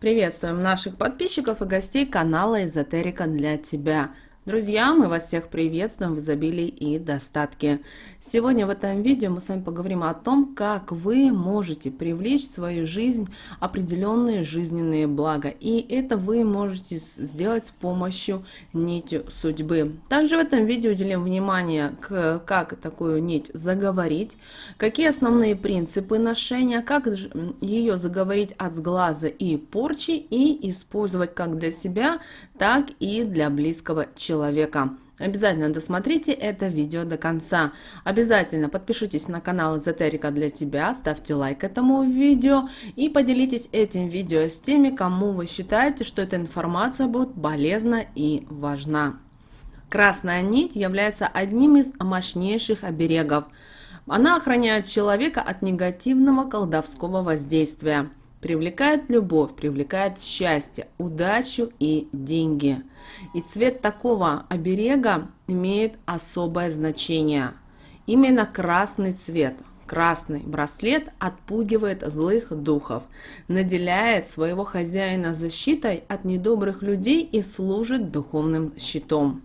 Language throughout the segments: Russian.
Приветствуем наших подписчиков и гостей канала «Эзотерика для тебя». Друзья, мы вас всех приветствуем в изобилии и достатке. Сегодня в этом видео мы с вами поговорим о том, как вы можете привлечь в свою жизнь определенные жизненные блага. И это вы можете сделать с помощью нити судьбы. Также в этом видео уделим внимание, к, как такую нить заговорить, какие основные принципы ношения, как ее заговорить от сглаза и порчи и использовать как для себя, так и для близкого человека человека. Обязательно досмотрите это видео до конца. Обязательно подпишитесь на канал Эзотерика для тебя, ставьте лайк этому видео и поделитесь этим видео с теми, кому вы считаете, что эта информация будет полезна и важна. Красная нить является одним из мощнейших оберегов. Она охраняет человека от негативного колдовского воздействия. Привлекает любовь, привлекает счастье, удачу и деньги. И цвет такого оберега имеет особое значение. Именно красный цвет. Красный браслет отпугивает злых духов, наделяет своего хозяина защитой от недобрых людей и служит духовным щитом.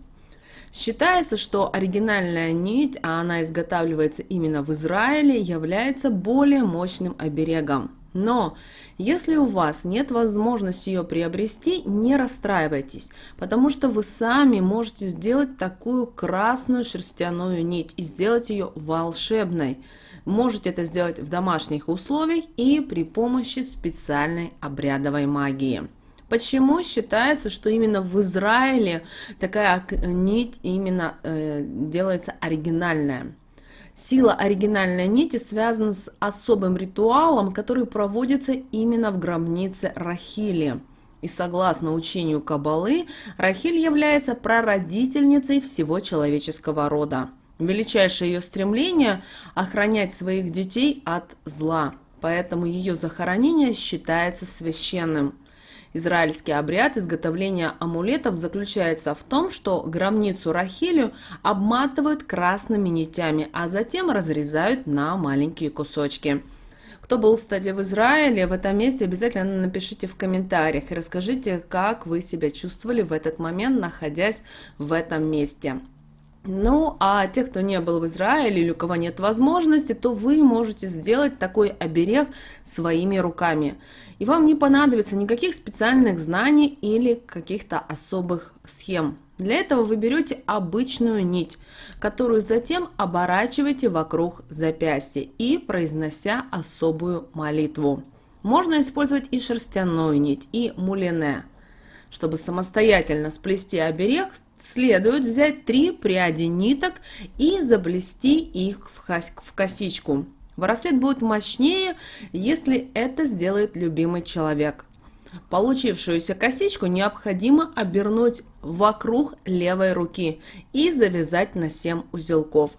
Считается, что оригинальная нить, а она изготавливается именно в Израиле, является более мощным оберегом. Но если у вас нет возможности ее приобрести, не расстраивайтесь, потому что вы сами можете сделать такую красную шерстяную нить и сделать ее волшебной. Можете это сделать в домашних условиях и при помощи специальной обрядовой магии. Почему считается, что именно в Израиле такая нить именно э, делается оригинальная? Сила оригинальной нити связана с особым ритуалом, который проводится именно в гробнице Рахили. И согласно учению Кабалы, Рахиль является прародительницей всего человеческого рода. Величайшее ее стремление – охранять своих детей от зла, поэтому ее захоронение считается священным – Израильский обряд изготовления амулетов заключается в том, что гробницу Рахилю обматывают красными нитями, а затем разрезают на маленькие кусочки. Кто был, кстати, в Израиле, в этом месте обязательно напишите в комментариях и расскажите, как вы себя чувствовали в этот момент, находясь в этом месте. Ну, а те, кто не был в Израиле или у кого нет возможности, то вы можете сделать такой оберег своими руками. И вам не понадобится никаких специальных знаний или каких-то особых схем. Для этого вы берете обычную нить, которую затем оборачиваете вокруг запястья и произнося особую молитву. Можно использовать и шерстяную нить, и мулине. Чтобы самостоятельно сплести оберег, следует взять три пряди ниток и заплести их в косичку. Браслет будет мощнее, если это сделает любимый человек. Получившуюся косичку необходимо обернуть вокруг левой руки и завязать на 7 узелков.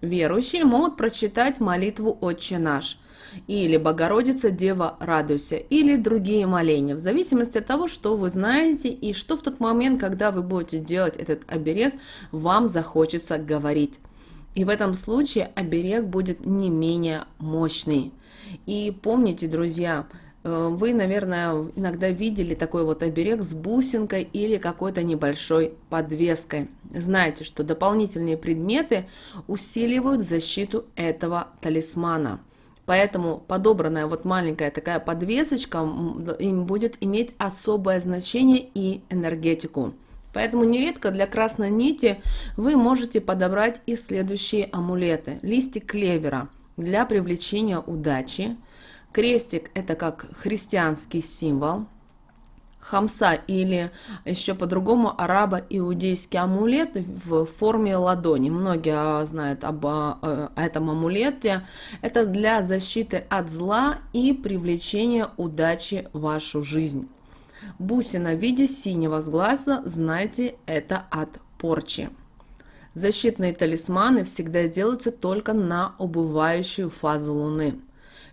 Верующие могут прочитать молитву «Отче наш» или Богородица, Дева, радуйся, или другие моления, в зависимости от того, что вы знаете и что в тот момент, когда вы будете делать этот оберег, вам захочется говорить. И в этом случае оберег будет не менее мощный. И помните, друзья, э, вы, наверное, иногда видели такой вот оберег с бусинкой или какой-то небольшой подвеской. Знаете, что дополнительные предметы усиливают защиту этого талисмана – Поэтому подобранная вот маленькая такая подвесочка им будет иметь особое значение и энергетику. Поэтому нередко для красной нити вы можете подобрать и следующие амулеты. Листик клевера для привлечения удачи. Крестик – это как христианский символ – хамса или еще по-другому арабо-иудейский амулет в форме ладони. Многие а, знают об а, этом амулете. Это для защиты от зла и привлечения удачи в вашу жизнь. Бусина в виде синего глаза, знайте, это от порчи. Защитные талисманы всегда делаются только на убывающую фазу Луны.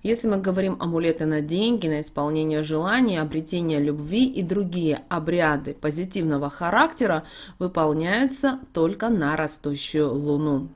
Если мы говорим амулеты на деньги, на исполнение желаний, обретение любви и другие обряды позитивного характера выполняются только на растущую луну.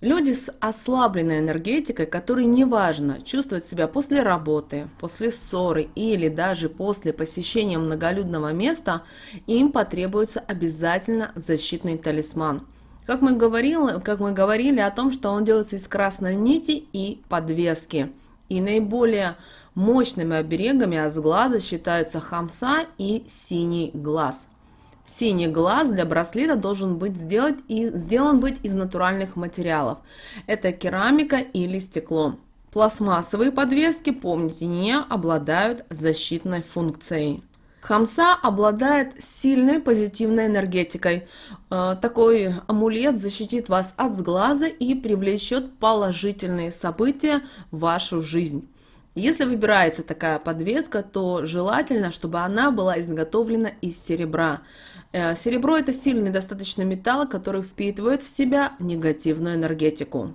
Люди с ослабленной энергетикой, которые неважно чувствуют себя после работы, после ссоры или даже после посещения многолюдного места, им потребуется обязательно защитный талисман – как мы, говорили, как мы говорили о том, что он делается из красной нити и подвески. И наиболее мощными оберегами от глаза считаются хамса и синий глаз. Синий глаз для браслета должен быть сделать и, сделан быть из натуральных материалов. Это керамика или стекло. Пластмассовые подвески, помните, не обладают защитной функцией. Хамса обладает сильной позитивной энергетикой. Э, такой амулет защитит вас от сглаза и привлечет положительные события в вашу жизнь. Если выбирается такая подвеска, то желательно, чтобы она была изготовлена из серебра. Э, серебро – это сильный достаточно металл, который впитывает в себя негативную энергетику.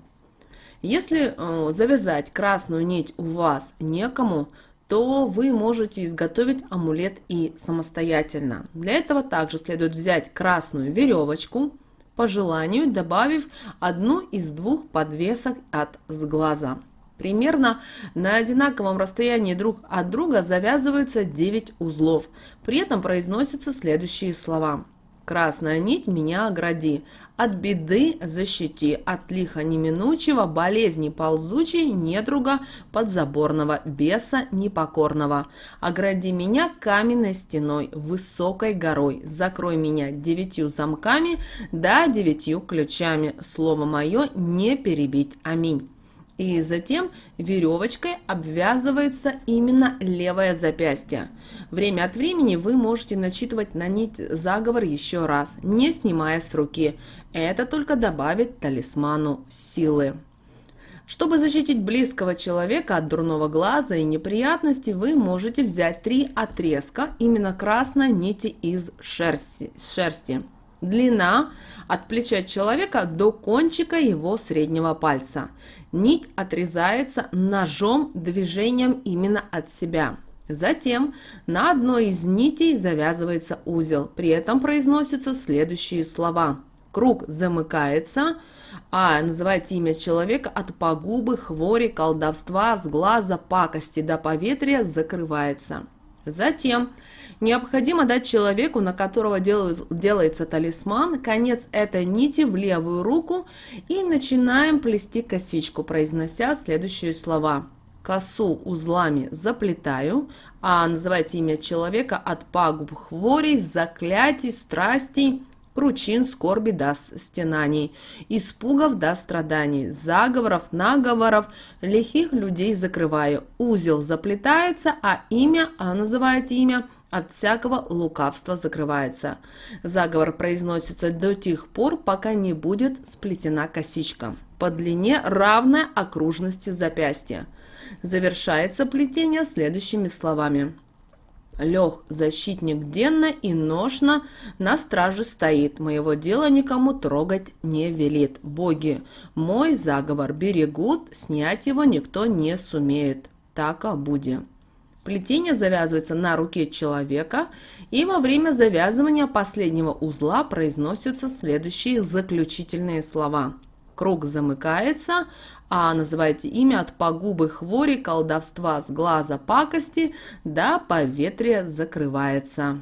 Если э, завязать красную нить у вас некому, то вы можете изготовить амулет и самостоятельно. Для этого также следует взять красную веревочку, по желанию добавив одну из двух подвесок от сглаза. Примерно на одинаковом расстоянии друг от друга завязываются 9 узлов. При этом произносятся следующие слова – красная нить меня огради, от беды защити, от лиха неминучего, болезни ползучей, недруга, подзаборного, беса непокорного. Огради меня каменной стеной, высокой горой, закрой меня девятью замками, да девятью ключами, слово мое не перебить. Аминь. И затем веревочкой обвязывается именно левое запястье. Время от времени вы можете начитывать на нить заговор еще раз, не снимая с руки. Это только добавит талисману силы. Чтобы защитить близкого человека от дурного глаза и неприятностей, вы можете взять три отрезка именно красной нити из шерсти. шерсти. Длина от плеча человека до кончика его среднего пальца. Нить отрезается ножом движением именно от себя. Затем на одной из нитей завязывается узел. При этом произносятся следующие слова. Круг замыкается, а называйте имя человека от погубы, хвори, колдовства, сглаза, пакости до поветрия закрывается. Затем необходимо дать человеку, на которого делается талисман, конец этой нити в левую руку и начинаем плести косичку, произнося следующие слова. Косу узлами заплетаю, а называйте имя человека от пагуб хворей, заклятий, страстей – Кручин скорби даст стенаний, испугов даст страданий, заговоров, наговоров, лихих людей закрываю. Узел заплетается, а имя, а называет имя, от всякого лукавства закрывается. Заговор произносится до тех пор, пока не будет сплетена косичка по длине, равная окружности запястья. Завершается плетение следующими словами – Лег защитник денно и ношно на страже стоит. Моего дела никому трогать не велит. Боги, мой заговор берегут, снять его никто не сумеет. Так буди. Плетение завязывается на руке человека, и во время завязывания последнего узла произносятся следующие заключительные слова. Круг замыкается, а называйте имя от погубы хвори, колдовства с глаза пакости, да поветрие закрывается.